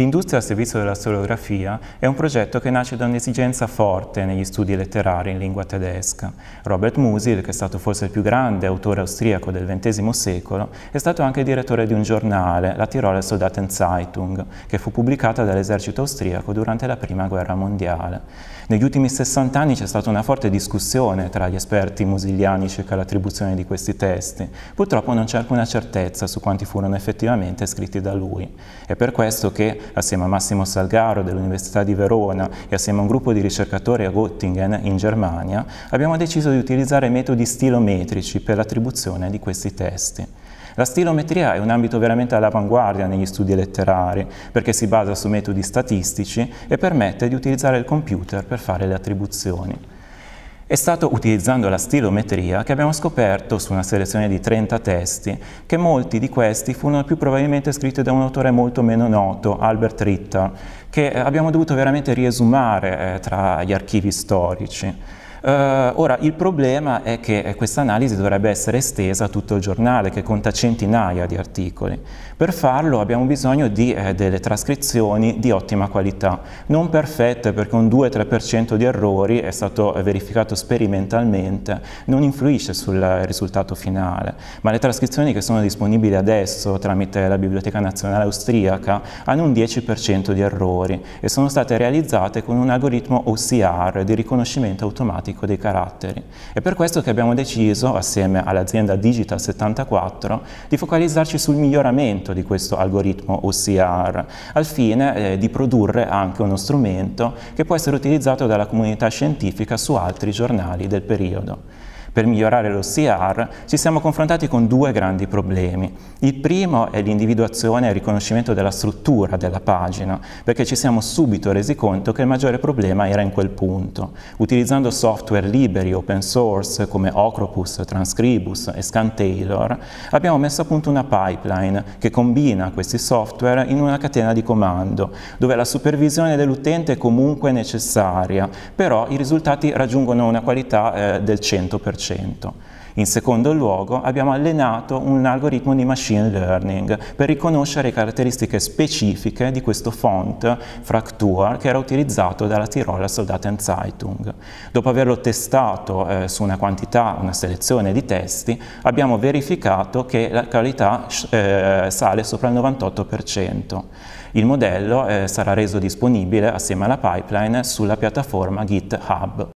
L'industria al servizio della storiografia è un progetto che nasce da un'esigenza forte negli studi letterari in lingua tedesca. Robert Musil, che è stato forse il più grande autore austriaco del XX secolo, è stato anche direttore di un giornale, la Tiroler Soldatenzeitung, che fu pubblicata dall'esercito austriaco durante la Prima Guerra Mondiale. Negli ultimi 60 anni c'è stata una forte discussione tra gli esperti musiliani circa l'attribuzione di questi testi. Purtroppo non c'è alcuna certezza su quanti furono effettivamente scritti da lui. È per questo che assieme a Massimo Salgaro dell'Università di Verona e assieme a un gruppo di ricercatori a Göttingen in Germania, abbiamo deciso di utilizzare metodi stilometrici per l'attribuzione di questi testi. La stilometria è un ambito veramente all'avanguardia negli studi letterari, perché si basa su metodi statistici e permette di utilizzare il computer per fare le attribuzioni è stato utilizzando la stilometria che abbiamo scoperto su una selezione di 30 testi che molti di questi furono più probabilmente scritti da un autore molto meno noto, Albert Ritter, che eh, abbiamo dovuto veramente riesumare eh, tra gli archivi storici. Eh, ora, il problema è che questa analisi dovrebbe essere estesa a tutto il giornale, che conta centinaia di articoli. Per farlo abbiamo bisogno di eh, delle trascrizioni di ottima qualità, non perfette perché un 2-3% di errori è stato verificato sperimentalmente, non influisce sul risultato finale, ma le trascrizioni che sono disponibili adesso tramite la Biblioteca Nazionale Austriaca hanno un 10% di errori e sono state realizzate con un algoritmo OCR di riconoscimento automatico automatico dei caratteri. È per questo che abbiamo deciso, assieme all'azienda Digital 74, di focalizzarci sul miglioramento di questo algoritmo OCR, al fine eh, di produrre anche uno strumento che può essere utilizzato dalla comunità scientifica su altri giornali del periodo per migliorare lo CR, ci siamo confrontati con due grandi problemi. Il primo è l'individuazione e il riconoscimento della struttura della pagina, perché ci siamo subito resi conto che il maggiore problema era in quel punto. Utilizzando software liberi, open source, come Ocropus, Transcribus e ScanTailor, abbiamo messo a punto una pipeline che combina questi software in una catena di comando, dove la supervisione dell'utente è comunque necessaria, però i risultati raggiungono una qualità eh, del 100%. In secondo luogo abbiamo allenato un algoritmo di machine learning per riconoscere caratteristiche specifiche di questo font Fraktur che era utilizzato dalla Tiroler Soldatenzeitung. Dopo averlo testato eh, su una quantità, una selezione di testi, abbiamo verificato che la qualità eh, sale sopra il 98%. Il modello eh, sarà reso disponibile assieme alla pipeline sulla piattaforma GitHub.